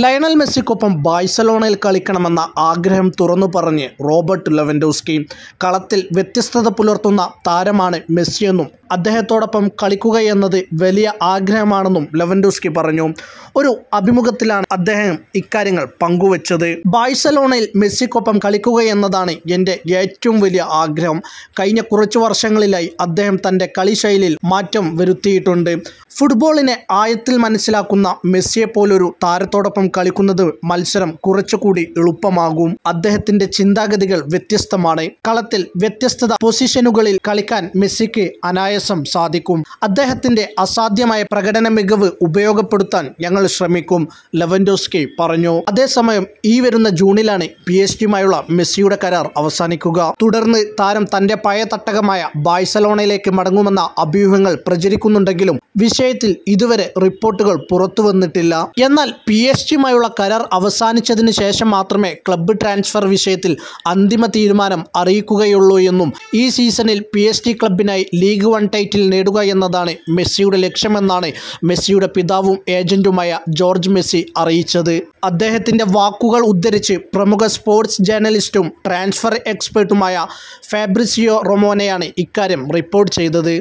Lionel മെസ്സിക്കൊപ്പം ബാഴ്സലോണയിൽ കളിക്കണമെന്ന ആഗ്രഹം തുറന്നു പറഞ്ഞ് റോബർട്ട് ലെവൻഡോസ്കി കളത്തിൽ വ്യത്യസ്തത പുലർത്തുന്ന താരമാണ് മെസ്സിയെന്നും അദ്ദേഹത്തോടൊപ്പം കളിക്കുക എന്നത് വലിയ ആഗ്രഹമാണെന്നും ലെവൻഡോസ്കി പറഞ്ഞു ഒരു അഭിമുഖത്തിലാണ് അദ്ദേഹം ഇക്കാര്യങ്ങൾ പങ്കുവച്ചത് ബാഴ്സലോണയിൽ മെസ്സിക്കൊപ്പം കളിക്കുക എന്നതാണ് എൻ്റെ ഏറ്റവും വലിയ ആഗ്രഹം കഴിഞ്ഞ കുറച്ച് വർഷങ്ങളിലായി അദ്ദേഹം തൻ്റെ കളിശൈലിയിൽ മാറ്റം വരുത്തിയിട്ടുണ്ട് ഫുട്ബോളിനെ ആയത്തിൽ മനസ്സിലാക്കുന്ന മെസ്സിയെപ്പോലൊരു താരത്തോടൊപ്പം കളിക്കുന്നത് മത്സരം കുറച്ചുകൂടി എളുപ്പമാകും അദ്ദേഹത്തിൻ്റെ ചിന്താഗതികൾ വ്യത്യസ്തമാണ് കളത്തിൽ വ്യത്യസ്തത പൊസിഷനുകളിൽ കളിക്കാൻ മെസ്സിക്ക് അനായ പ്രയാസം സാധിക്കും അദ്ദേഹത്തിന്റെ അസാധ്യമായ പ്രകടന മികവ് ഉപയോഗപ്പെടുത്താൻ ഞങ്ങൾ ശ്രമിക്കും ലെവൻഡോസ്കി പറഞ്ഞു അതേസമയം ഈ വരുന്ന ജൂണിലാണ് പി എസ് ജിയുമായുള്ള മെസ്സിയുടെ കരാർ അവസാനിക്കുക തുടർന്ന് താരം തന്റെ പഴയ തട്ടകമായ ബാഴ്സലോണയിലേക്ക് മടങ്ങുമെന്ന അഭ്യൂഹങ്ങൾ പ്രചരിക്കുന്നുണ്ടെങ്കിലും വിഷയത്തിൽ ഇതുവരെ റിപ്പോർട്ടുകൾ പുറത്തു വന്നിട്ടില്ല എന്നാൽ പി എസ് ജിയുമായുള്ള കരാർ അവസാനിച്ചതിന് ശേഷം മാത്രമേ ക്ലബ്ബ് ട്രാൻസ്ഫർ വിഷയത്തിൽ അന്തിമ തീരുമാനം അറിയിക്കുകയുള്ളൂ എന്നും ഈ സീസണിൽ പി എസ് ജി ക്ലബിനായി ലീഗ് വൺ ടൈറ്റിൽ നേടുക എന്നതാണ് മെസ്സിയുടെ ലക്ഷ്യമെന്നാണ് മെസ്സിയുടെ പിതാവും ഏജന്റുമായ ജോർജ് മെസ്സി അറിയിച്ചത് അദ്ദേഹത്തിന്റെ വാക്കുകൾ ഉദ്ധരിച്ച് പ്രമുഖ സ്പോർട്സ് ജേർണലിസ്റ്റും ട്രാൻസ്ഫർ എക്സ്പേർട്ടുമായ ഫാബ്രിസിയോ റൊമോനയാണ് ഇക്കാര്യം റിപ്പോർട്ട് ചെയ്തത്